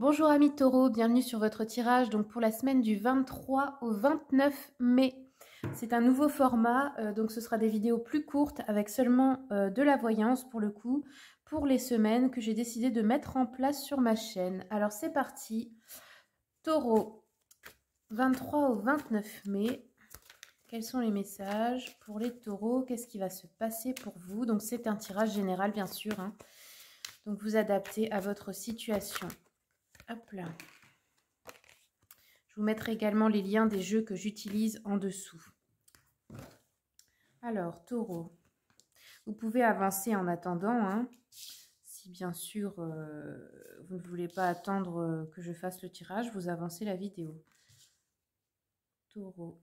Bonjour amis Taureau, bienvenue sur votre tirage donc pour la semaine du 23 au 29 mai. C'est un nouveau format, euh, donc ce sera des vidéos plus courtes avec seulement euh, de la voyance pour le coup, pour les semaines que j'ai décidé de mettre en place sur ma chaîne. Alors c'est parti, taureau 23 au 29 mai, quels sont les messages pour les taureaux Qu'est-ce qui va se passer pour vous Donc c'est un tirage général bien sûr, hein. donc vous adaptez à votre situation. Je vous mettrai également les liens des jeux que j'utilise en dessous. Alors, taureau. Vous pouvez avancer en attendant, hein. si bien sûr euh, vous ne voulez pas attendre euh, que je fasse le tirage, vous avancez la vidéo. Taureau.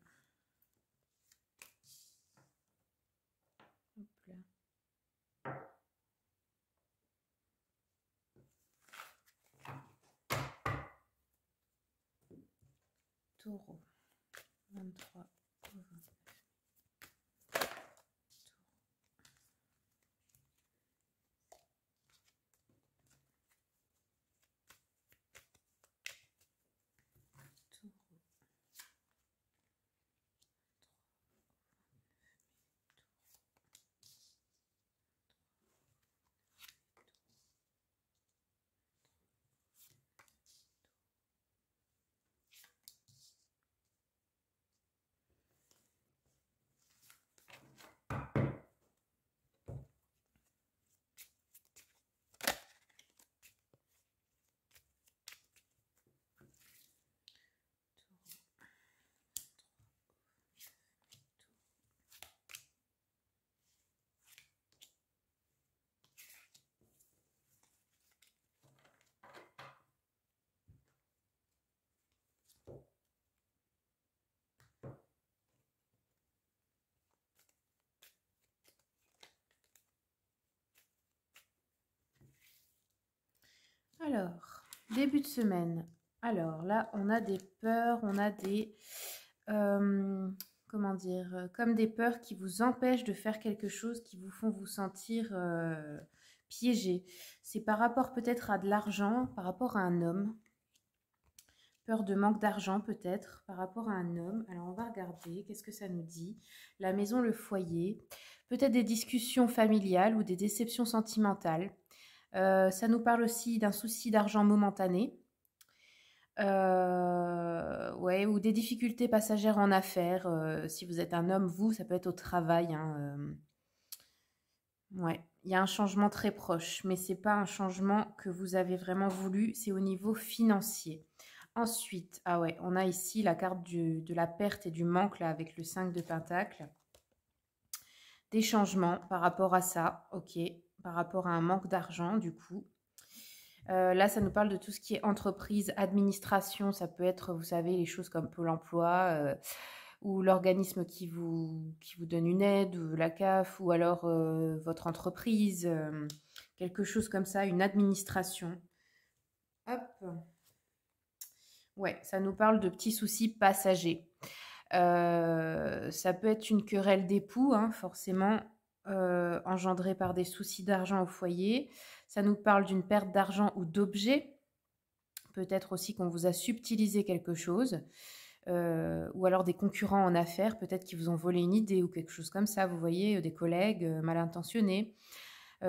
taureau 23 Alors, début de semaine. Alors là, on a des peurs, on a des... Euh, comment dire Comme des peurs qui vous empêchent de faire quelque chose, qui vous font vous sentir euh, piégé. C'est par rapport peut-être à de l'argent, par rapport à un homme. Peur de manque d'argent peut-être, par rapport à un homme. Alors on va regarder, qu'est-ce que ça nous dit La maison, le foyer. Peut-être des discussions familiales ou des déceptions sentimentales euh, ça nous parle aussi d'un souci d'argent momentané. Euh, ouais, ou des difficultés passagères en affaires. Euh, si vous êtes un homme, vous, ça peut être au travail. Hein, ouais, il y a un changement très proche, mais c'est pas un changement que vous avez vraiment voulu, c'est au niveau financier. Ensuite, ah ouais, on a ici la carte de la perte et du manque avec le 5 de Pentacle. Des changements par rapport à ça, ok par rapport à un manque d'argent, du coup. Euh, là, ça nous parle de tout ce qui est entreprise, administration. Ça peut être, vous savez, les choses comme Pôle emploi euh, ou l'organisme qui vous, vous donne une aide, ou la CAF, ou alors euh, votre entreprise, quelque chose comme ça, une administration. Hop. Ouais, ça nous parle de petits soucis passagers. ça peut être une querelle d'époux, hein, forcément euh, engendré par des soucis d'argent au foyer. Ça nous parle d'une perte d'argent ou d'objets, Peut-être aussi qu'on vous a subtilisé quelque chose. Euh, ou alors des concurrents en affaires, peut-être qui vous ont volé une idée ou quelque chose comme ça, vous voyez, euh, des collègues mal intentionnés.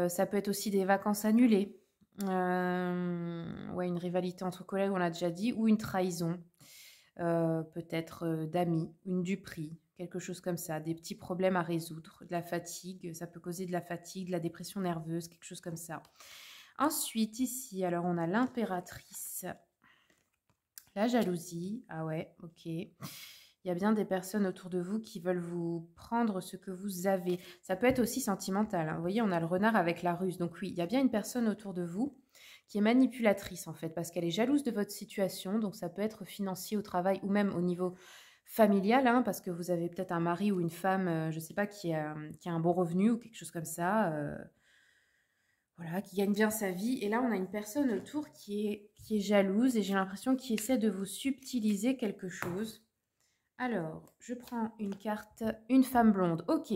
ça peut être aussi des vacances annulées. ouais, une rivalité entre collègues, on l'a déjà dit, ou une trahison, peut-être d'amis, une duperie, quelque chose comme ça, des petits problèmes à résoudre, de la fatigue, ça peut causer de la fatigue, de la dépression nerveuse, quelque chose comme ça. Ensuite, ici, alors on a l'impératrice, la jalousie, ah ouais, ok. Il y a bien des personnes autour de vous qui veulent vous prendre ce que vous avez. Ça peut être aussi sentimental. Hein. Vous voyez, on a le renard avec la ruse. Donc oui, il y a bien une personne autour de vous qui est manipulatrice en fait, parce qu'elle est jalouse de votre situation. Donc ça peut être financier au travail ou même au niveau Familial, hein, parce que vous avez peut-être un mari ou une femme, euh, je ne sais pas, euh, qui a, un bon revenu ou quelque chose comme ça, euh, voilà, qui gagne bien sa vie. Et là, on a une personne autour qui est, qui est jalouse et j'ai l'impression qu'il essaie de vous subtiliser quelque chose. Alors, je prends une carte, une femme blonde. Ok.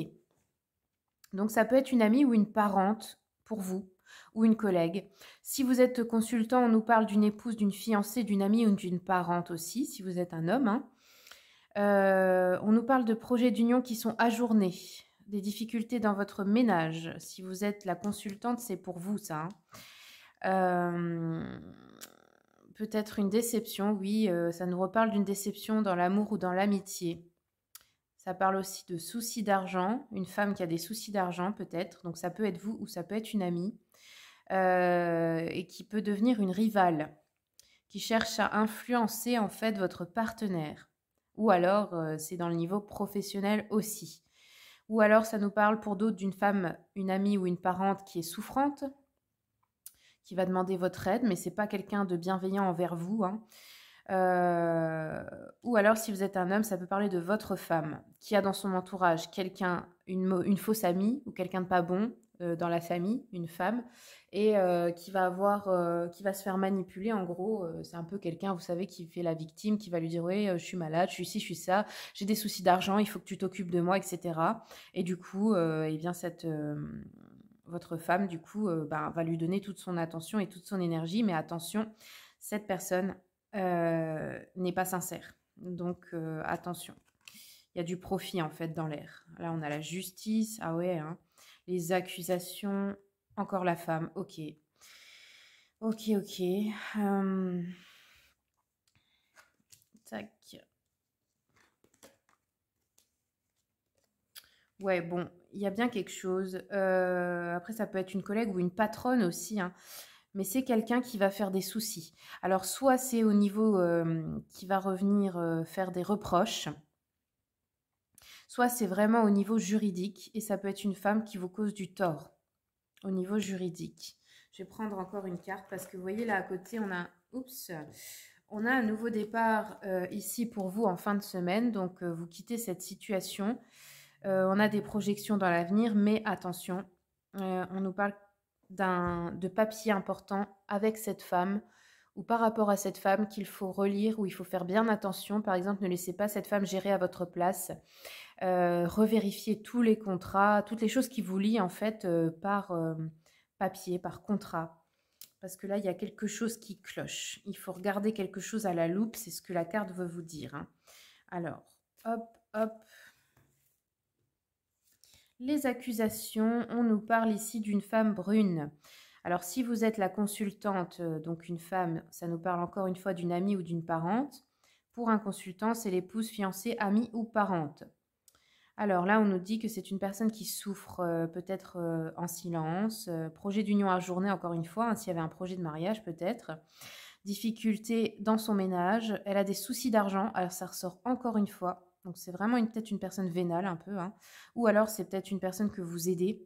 Donc, ça peut être une amie ou une parente pour vous ou une collègue. Si vous êtes consultant, on nous parle d'une épouse, d'une fiancée, d'une amie ou d'une parente aussi, si vous êtes un homme. Hein. Euh, on nous parle de projets d'union qui sont ajournés, des difficultés dans votre ménage. Si vous êtes la consultante, c'est pour vous ça. Hein. Euh, peut-être une déception, oui, euh, ça nous reparle d'une déception dans l'amour ou dans l'amitié. Ça parle aussi de soucis d'argent, une femme qui a des soucis d'argent peut-être, donc ça peut être vous ou ça peut être une amie, et qui peut devenir une rivale, qui cherche à influencer en fait votre partenaire ou alors euh, c'est dans le niveau professionnel aussi. Ou alors ça nous parle pour d'autres d'une femme, une amie ou une parente qui est souffrante, qui va demander votre aide, mais c'est pas quelqu'un de bienveillant envers vous. Hein. Euh, ou alors, si vous êtes un homme, ça peut parler de votre femme qui a dans son entourage quelqu'un, une, une fausse amie ou quelqu'un de pas bon, euh, dans la famille, une femme, et euh, qui va avoir, euh, qui va se faire manipuler. En gros, c'est un peu quelqu'un, vous savez, qui fait la victime, qui va lui dire oui, je suis malade, je suis ci, je suis ça, j'ai des soucis d'argent, il faut que tu t'occupes de moi, etc. Et du coup, eh bien cette votre femme, du coup, ben, va lui donner toute son attention et toute son énergie, mais attention, cette personne n'est pas sincère. Donc attention, il y a du profit en fait dans l'air. Là, on a la justice, ah ouais. Hein les accusations, encore la femme, ok. Ok, ok. Hum. Tac. Ouais, bon, il y a bien quelque chose. Euh, après, ça peut être une collègue ou une patronne aussi. Hein. mais c'est quelqu'un qui va faire des soucis. Alors soit c'est au niveau euh, qui va revenir euh, faire des reproches, soit c'est vraiment au niveau juridique, et ça peut être une femme qui vous cause du tort au niveau juridique. Je vais prendre encore une carte parce que vous voyez là à côté, on a, oups, on a un nouveau départ euh, ici pour vous en fin de semaine, donc euh, vous quittez cette situation. Euh, on a des projections dans l'avenir, mais attention, on nous parle de papier important avec cette femme ou par rapport à cette femme qu'il faut relire ou il faut faire bien attention. Par exemple, ne laissez pas cette femme gérer à votre place. Euh, revérifier tous les contrats, toutes les choses qui vous lient en fait euh, par euh, papier, par contrat. Parce que là, il y a quelque chose qui cloche. Il faut regarder quelque chose à la loupe, c'est ce que la carte veut vous dire. Hein. Alors, hop, hop. Les accusations, on nous parle ici d'une femme brune. Alors, si vous êtes la consultante, donc une femme, ça nous parle encore une fois d'une amie ou d'une parente. Pour un consultant, c'est l'épouse, fiancée, amie ou parente. Alors là, on nous dit que c'est une personne qui souffre euh, peut-être euh, en silence, euh, projet d'union à journée encore une fois, hein, s'il y avait un projet de mariage peut-être, difficulté dans son ménage, elle a des soucis d'argent, alors ça ressort encore une fois. Donc c'est vraiment peut-être une personne vénale un peu, hein. ou alors c'est peut-être une personne que vous aidez,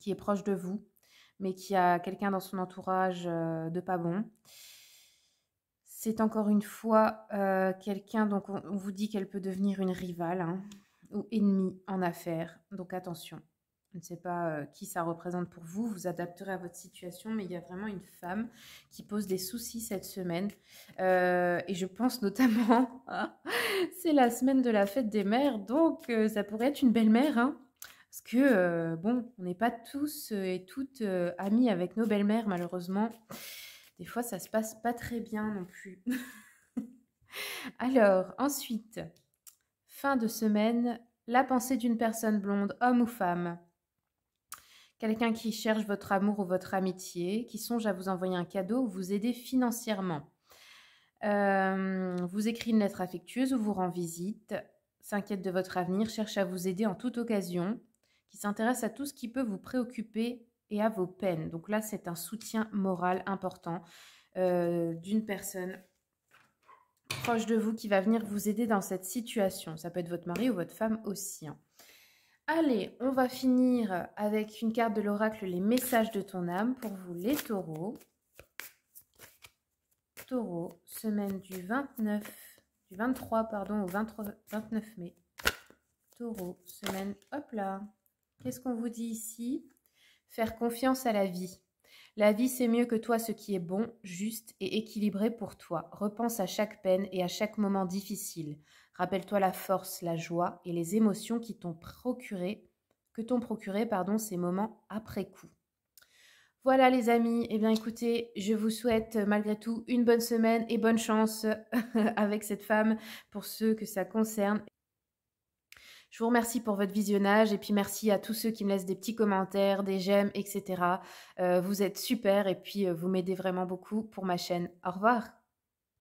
qui est proche de vous, mais qui a quelqu'un dans son entourage de pas bon. C'est encore une fois quelqu'un, donc on, vous dit qu'elle peut devenir une rivale. Hein ou ennemis en affaires. Donc attention, je ne sais pas euh, qui ça représente pour vous, vous adapterez à votre situation, mais il y a vraiment une femme qui pose des soucis cette semaine. Euh, et je pense notamment, ah, c'est la semaine de la fête des mères, donc euh, ça pourrait être une belle-mère, hein. parce que, bon, on n'est pas tous et toutes amis avec nos belles-mères, malheureusement. Des fois, ça se passe pas très bien non plus. Alors, ensuite, Fin de semaine, la pensée d'une personne blonde, homme ou femme. Quelqu'un qui cherche votre amour ou votre amitié, qui songe à vous envoyer un cadeau ou vous aider financièrement. Euh, vous écrit une lettre affectueuse ou vous rend visite, s'inquiète de votre avenir, cherche à vous aider en toute occasion, qui s'intéresse à tout ce qui peut vous préoccuper et à vos peines. Donc là, c'est un soutien moral important euh, d'une personne proche de vous qui va venir vous aider dans cette situation. Ça peut être votre mari ou votre femme aussi. Hein. Allez, on va finir avec une carte de l'oracle, les messages de ton âme pour vous les taureaux. Taureau, semaine du 29, du 23 pardon, au 29 mai. Taureau, semaine, hop là. Qu'est-ce qu'on vous dit ici Faire confiance à la vie. La vie c'est mieux que toi ce qui est bon, juste et équilibré pour toi. Repense à chaque peine et à chaque moment difficile. Rappelle-toi la force, la joie et les émotions qui t'ont procuré, que t'ont procuré pardon, ces moments après coup. Voilà les amis, Et eh bien écoutez, je vous souhaite malgré tout une bonne semaine et bonne chance avec cette femme pour ceux que ça concerne. Je vous remercie pour votre visionnage et puis merci à tous ceux qui me laissent des petits commentaires, des j'aime, etc. Euh, vous êtes super et puis euh, vous m'aidez vraiment beaucoup pour ma chaîne. Au revoir.